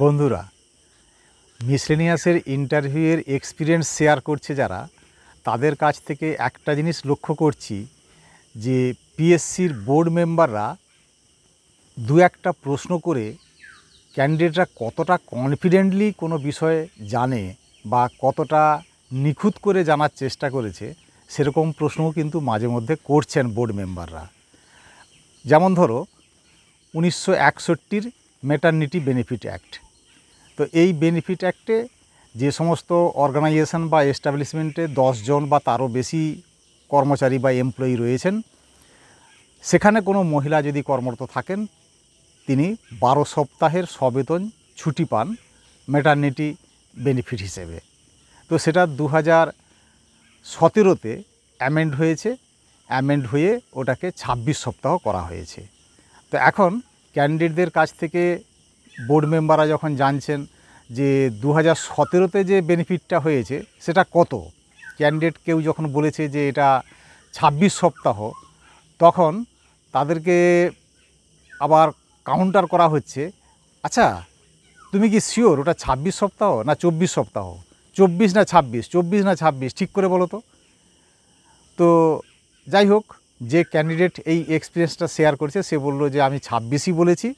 বন্ধুরা মিসলেনিয়াসের ইন্টারভিউয়ের experience share করছে যারা তাদের কাছ থেকে একটা জিনিস লক্ষ্য করছি যে পিএসসির বোর্ড মেম্বাররা দু একটা প্রশ্ন করে ক্যান্ডিডেটরা কতটা কনফিডেন্টলি কোনো বিষয়ে জানে বা কতটা নিখুঁত করে জানার চেষ্টা করেছে সেরকম প্রশ্নও কিন্তু মাঝে মধ্যে করছেন বোর্ড মেম্বাররা যেমন ধরো উনিশশো একষট্টির ম্যাটার্নিটি বেনিফিট অ্যাক্ট তো এই বেনিফিট অ্যাক্টে যে সমস্ত অর্গানাইজেশন বা এস্টাবলিশমেন্টে জন বা তারও বেশি কর্মচারী বা এমপ্লয়ি রয়েছেন সেখানে কোনো মহিলা যদি কর্মরত থাকেন তিনি বারো সপ্তাহের সবেতন ছুটি পান ম্যাটার্নিটি বেনিফিট হিসেবে তো সেটা দু হাজার সতেরোতে অ্যামেন্ড হয়েছে অ্যামেন্ড হয়ে ওটাকে ২৬ সপ্তাহ করা হয়েছে তো এখন ক্যান্ডিডেটদের কাছ থেকে বোর্ড মেম্বাররা যখন জানছেন যে দু হাজার সতেরোতে যে বেনিফিটটা হয়েছে সেটা কত ক্যান্ডিডেট কেউ যখন বলেছে যে এটা ২৬ সপ্তাহ তখন তাদেরকে আবার কাউন্টার করা হচ্ছে আচ্ছা তুমি কি শিওর ওটা ২৬ সপ্তাহ না চব্বিশ সপ্তাহ চব্বিশ না ২৬ চব্বিশ না ২৬ ঠিক করে বলো তো তো যাই হোক যে ক্যান্ডিডেট এই এক্সপিরিয়েন্সটা শেয়ার করেছে সে বললো যে আমি ছাব্বিশই বলেছি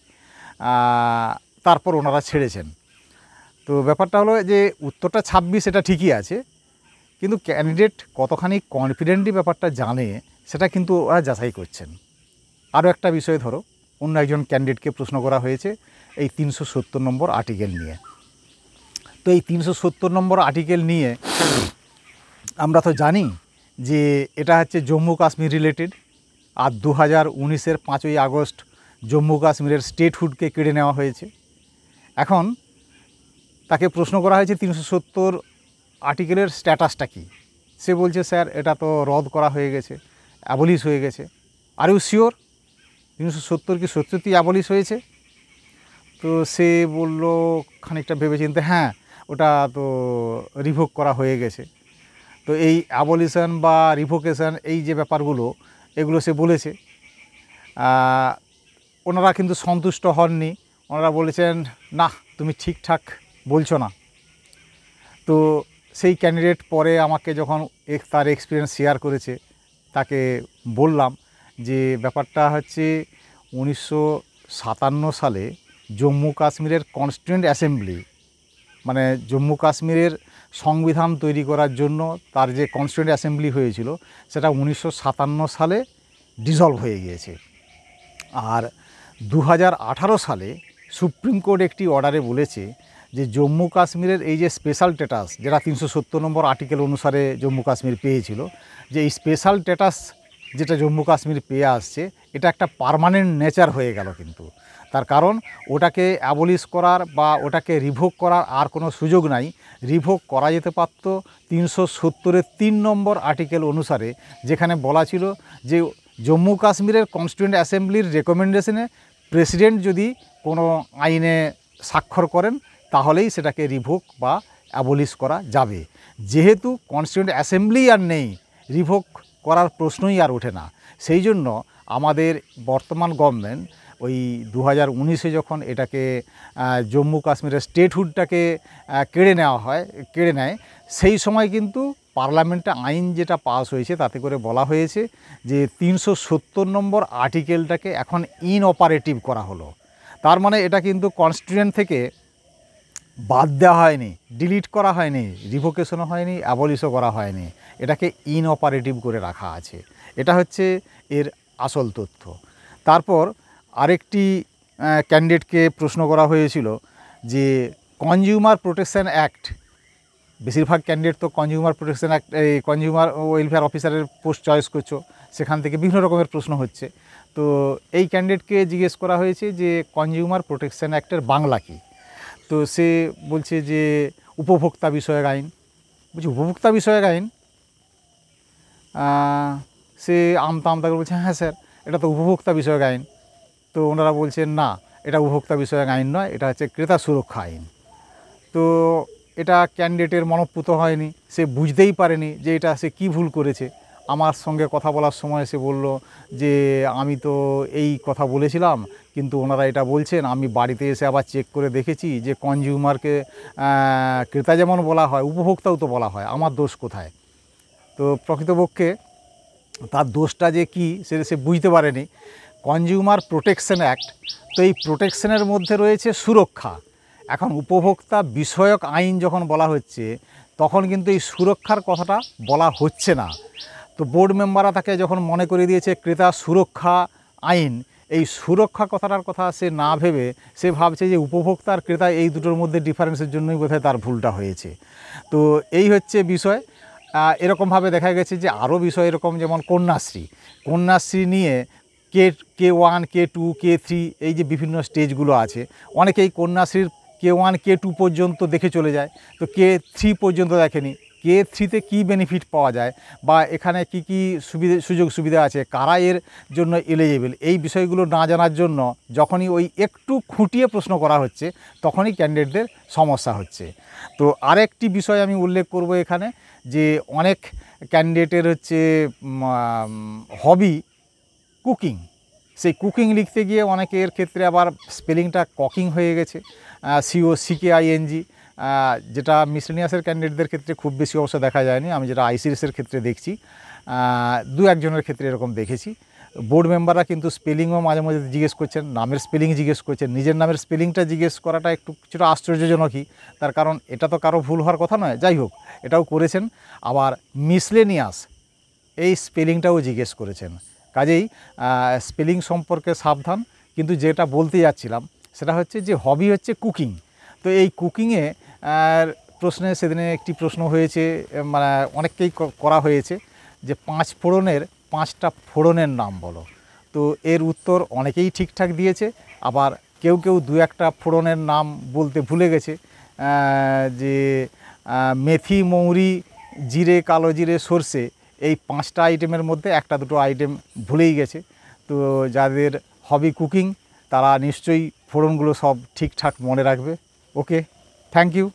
তারপর ওনারা ছেড়েছেন তো ব্যাপারটা হলো যে উত্তরটা ছাব্বিশ এটা ঠিকই আছে কিন্তু ক্যান্ডিডেট কতখানি কনফিডেন্টলি ব্যাপারটা জানে সেটা কিন্তু ওরা যাচাই করছেন আরও একটা বিষয় ধরো অন্য একজন ক্যান্ডিডেটকে প্রশ্ন করা হয়েছে এই তিনশো সত্তর নম্বর আর্টিকেল নিয়ে তো এই তিনশো সত্তর নম্বর আর্টিকেল নিয়ে আমরা তো জানি যে এটা হচ্ছে জম্মু কাশ্মীর রিলেটেড আর দু হাজার উনিশের পাঁচই আগস্ট জম্মু কাশ্মীরের স্টেটহুডকে কেড়ে নেওয়া হয়েছে এখন তাকে প্রশ্ন করা হয়েছে তিনশো সত্তর আর্টিকেলের স্ট্যাটাসটা কী সে বলছে স্যার এটা তো রদ করা হয়ে গেছে অ্যাবলিশ হয়ে গেছে আর ইউ শিওর তিনশো সত্তর কি সত্যি অ্যাবলিশ হয়েছে তো সে বলল খানিকটা ভেবেচিন্তে হ্যাঁ ওটা তো রিভোক করা হয়ে গেছে তো এই অ্যাবলিশন বা রিভোকেশন এই যে ব্যাপারগুলো এগুলো সে বলেছে ওনারা কিন্তু সন্তুষ্ট হননি ওনারা বলেছেন না তুমি ঠিকঠাক বলছো না তো সেই ক্যান্ডিডেট পরে আমাকে যখন তার এক্সপিরিয়েন্স শেয়ার করেছে তাকে বললাম যে ব্যাপারটা হচ্ছে উনিশশো সালে জম্মু কাশ্মীরের কনস্টিটিউন্ট অ্যাসেম্বলি মানে জম্মু কাশ্মীরের সংবিধান তৈরি করার জন্য তার যে কনস্টিটিউন্ট অ্যাসেম্বলি হয়েছিল সেটা উনিশশো সালে ডিজলভ হয়ে গিয়েছে আর দু সালে সুপ্রিম কোর্ট একটি অর্ডারে বলেছে যে জম্মু কাশ্মীরের এই যে স্পেশাল স্ট্যাটাস যেটা তিনশো সত্তর নম্বর আর্টিকেল অনুসারে জম্মু কাশ্মীর পেয়েছিল যে এই স্পেশাল স্ট্যাটাস যেটা জম্মু কাশ্মীর পেয়ে আসছে এটা একটা পারমানেন্ট নেচার হয়ে গেল কিন্তু তার কারণ ওটাকে অ্যাবলিশ করার বা ওটাকে রিভোক করার আর কোনো সুযোগ নাই রিভোক করা যেতে পারত তিনশো সত্তরের তিন নম্বর আর্টিকেল অনুসারে যেখানে বলা ছিল যে জম্মু কাশ্মীরের কনস্টিটিউন্ট অ্যাসেম্বলির রেকমেন্ডেশনে প্রেসিডেন্ট যদি কোনো আইনে স্বাক্ষর করেন তাহলেই সেটাকে রিভোক বা অ্যাবলিশ করা যাবে যেহেতু কনস্টিটিউন্ট অ্যাসেম্বলি আর নেই রিভোক করার প্রশ্নই আর ওঠে না সেই জন্য আমাদের বর্তমান গভর্নমেন্ট ওই দু হাজার উনিশে যখন এটাকে জম্মু কাশ্মীরের স্টেটহুডটাকে কেড়ে নেওয়া হয় কেড়ে নেয় সেই সময় কিন্তু পার্লামেন্টে আইন যেটা পাস হয়েছে তাতে করে বলা হয়েছে যে তিনশো সত্তর নম্বর আর্টিকেলটাকে এখন ইনঅপারেটিভ করা হলো তার মানে এটা কিন্তু কনস্টিটিউয়েন্ট থেকে বাদ দেওয়া হয়নি ডিলিট করা হয়নি রিভোকেশনও হয়নি অ্যাবলিশও করা হয়নি এটাকে ইনঅপারেটিভ করে রাখা আছে এটা হচ্ছে এর আসল তথ্য তারপর আরেকটি ক্যান্ডিডেটকে প্রশ্ন করা হয়েছিল যে কনজিউমার প্রোটেকশান অ্যাক্ট বেশিরভাগ ক্যান্ডিডেট তো কনজিউমার প্রোটেকশান অ্যাক্ট এই কনজিউমার ওয়েলফেয়ার অফিসারের পোস্ট চয়েস করছো সেখান থেকে বিভিন্ন রকমের প্রশ্ন হচ্ছে তো এই ক্যান্ডিডেটকে জিজ্ঞেস করা হয়েছে যে কনজিউমার প্রোটেকশান অ্যাক্টের বাংলা কী তো সে বলছে যে উপভোক্তা বিষয়ক আইন বলছি উপভোক্তা বিষয়ক আইন সে আমতা আমতা করে বলছে হ্যাঁ স্যার এটা তো উপভোক্তা বিষয়ক আইন তো ওনারা বলছেন না এটা উপভোক্তা বিষয়ক আইন নয় এটা হচ্ছে ক্রেতা সুরক্ষা আইন তো এটা ক্যান্ডিডেটের মনপ্রুত হয়নি সে বুঝতেই পারেনি যে এটা সে কি ভুল করেছে আমার সঙ্গে কথা বলার সময় সে বলল যে আমি তো এই কথা বলেছিলাম কিন্তু ওনারা এটা বলছেন আমি বাড়িতে এসে আবার চেক করে দেখেছি যে কনজিউমারকে ক্রেতা যেমন বলা হয় উপভোক্তাও তো বলা হয় আমার দোষ কোথায় তো প্রকৃতপক্ষে তার দোষটা যে কি সে সে বুঝতে পারেনি কনজিউমার প্রোটেকশন অ্যাক্ট তো এই প্রোটেকশনের মধ্যে রয়েছে সুরক্ষা এখন উপভোক্তা বিষয়ক আইন যখন বলা হচ্ছে তখন কিন্তু এই সুরক্ষার কথাটা বলা হচ্ছে না তো বোর্ড মেম্বাররা তাকে যখন মনে করে দিয়েছে ক্রেতা সুরক্ষা আইন এই সুরক্ষা কথাটার কথা সে না ভেবে সে ভাবছে যে উপভোক্তা আর ক্রেতা এই দুটোর মধ্যে ডিফারেন্সের জন্যই বোধহয় তার ভুলটা হয়েছে তো এই হচ্ছে বিষয় এরকমভাবে দেখা গেছে যে আরও বিষয় এরকম যেমন কন্যাশ্রী কন্যাশ্রী নিয়ে K K one K two K three এই যে বিভিন্ন স্টেজগুলো আছে অনেকেই কন্যাশ্রীর কে ওয়ান কে টু পর্যন্ত দেখে চলে যায় তো কে থ্রি পর্যন্ত দেখেনি কে থ্রিতে কী বেনিফিট পাওয়া যায় বা এখানে কি কি সুবিধে সুযোগ সুবিধা আছে কারা এর জন্য এলিজেবল এই বিষয়গুলো না জানার জন্য যখনই ওই একটু খুঁটিয়ে প্রশ্ন করা হচ্ছে তখনই ক্যান্ডিডেটদের সমস্যা হচ্ছে তো আরেকটি বিষয় আমি উল্লেখ করব এখানে যে অনেক ক্যান্ডিডেটের হচ্ছে হবি কুকিং সেই কুকিং লিখতে গিয়ে অনেকের ক্ষেত্রে আবার স্পেলিংটা ককিং হয়ে গেছে সিও সিকে আইএনজি যেটা মিসলেনিয়াসের ক্যান্ডিডেটদের ক্ষেত্রে খুব বেশি অবশ্য দেখা যায়নি আমি যেটা আইসিএসের ক্ষেত্রে দেখছি দু একজনের ক্ষেত্রে এরকম দেখেছি বোর্ড মেম্বাররা কিন্তু স্পেলিংও মাঝে মাঝে জিজ্ঞেস করছেন নামের স্পেলিং জিজ্ঞেস করছেন নিজের নামের স্পেলিংটা জিজ্ঞেস করাটা একটু কিছুটা আশ্চর্যজনকই তার কারণ এটা তো কারো ভুল হওয়ার কথা নয় যাই হোক এটাও করেছেন আবার মিসলেনিয়াস এই স্পেলিংটাও জিজ্ঞেস করেছেন কাজেই স্পেলিং সম্পর্কে সাবধান কিন্তু যেটা বলতে যাচ্ছিলাম সেটা হচ্ছে যে হবি হচ্ছে কুকিং তো এই কুকিংয়ে প্রশ্নে সেদিনে একটি প্রশ্ন হয়েছে মানে অনেককেই করা হয়েছে যে পাঁচ ফোড়নের পাঁচটা ফোড়নের নাম বলো তো এর উত্তর অনেকেই ঠিকঠাক দিয়েছে আবার কেউ কেউ দু একটা ফোড়নের নাম বলতে ভুলে গেছে যে মেথি মৌরি জিরে কালো জিরে সর্ষে এই পাঁচটা আইটেমের মধ্যে একটা দুটো আইটেম ভুলেই গেছে তো যাদের হবি কুকিং তারা নিশ্চয়ই ফোড়নগুলো সব ঠিকঠাক মনে রাখবে ওকে থ্যাংক ইউ